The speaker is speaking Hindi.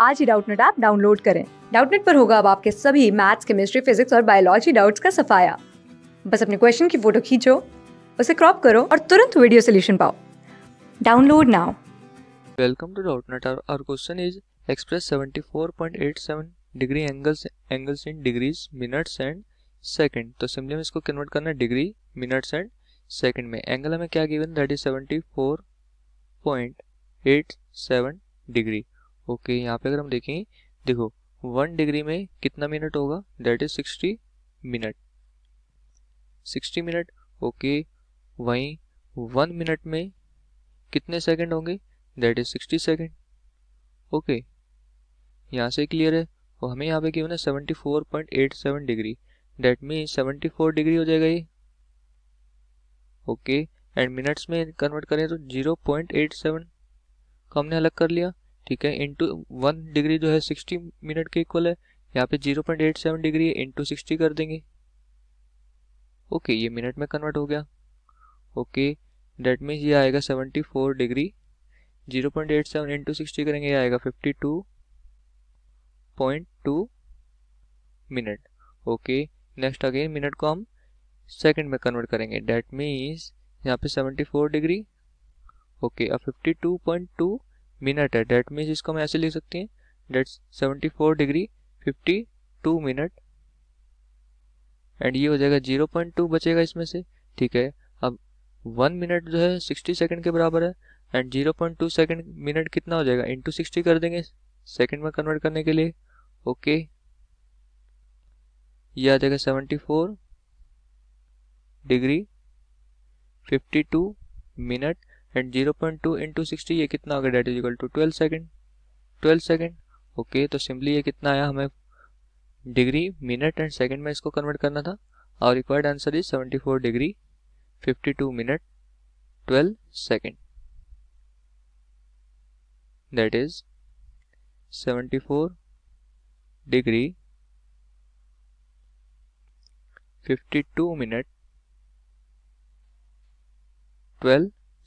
आज ही डाउटनेट ऐप डाउनलोड करें डाउटनेट पर होगा अब आपके सभी मैथ्स केमिस्ट्री फिजिक्स और बायोलॉजी डाउट्स का सफाया बस अपने क्वेश्चन की फोटो खींचो उसे क्रॉप करो और तुरंत वीडियो सोल्यूशन पाओ download now welcome to Doubtnut our question is express 74.87 degree angles angles in degrees minutes and second तो सिंपली हम इसको कन्वर्ट करना है डिग्री मिनट्स एंड सेकंड में एंगल हमें क्या given that is 74.87 degree okay यहाँ पे अगर हम देखें देखो वन डिग्री में कितना मिनट होगा that is sixty minute sixty minute okay वहीं वन मिनट में कितने सेकंड होंगे that is sixty second okay यहाँ से क्लियर है और हमें यहाँ पे क्यों ना seventy four point eight seven degree that mean seventy four degree हो जाएगा ये ओके एंड मिनट्स में कन्वर्ट करें तो जीरो पॉइंट एट सेवन को हमने अलग कर लिया ठीक है इंटू वन डिग्री जो है सिक्सटी मिनट के इक्वल है यहाँ पे zero point eight seven degree है इंटू सिक्सटी कर देंगे ओके ये मिनट में कन्वर्ट हो गया ओके डेट मीन्स ये आएगा seventy four degree zero point eight seven into sixty करेंगे ये आएगा fifty two point two minute okay next again minute को हम सेकेंड में कन्वर्ट करेंगे डेट मीन्स यहाँ पे फोर डिग्री ओके अब fifty two point two minute है डेट मीन्स इसको हम ऐसे लिख सकते हैं that seventy four degree fifty two minute and ये हो जाएगा जीरो पॉइंट टू बचेगा इसमें से ठीक है अब वन मिनट जो है सिक्सटी सेकेंड के बराबर है and zero point two second minute कितना हो जाएगा इंटू सिक्सटी कर देंगे सेकेंड में कन्वर्ट करने के लिए ओके ये आ जाएगा seventy four degree fifty two minute and zero point two into sixty ये कितना आ गया that is equal to twelve second twelve second okay तो सिंपली ये कितना आया हमें डिग्री मिनट एंड सेकेंड में इसको कन्वर्ट करना था और required answer is seventy four degree fifty two minute twelve second seventy four 74 fifty 52 minute 12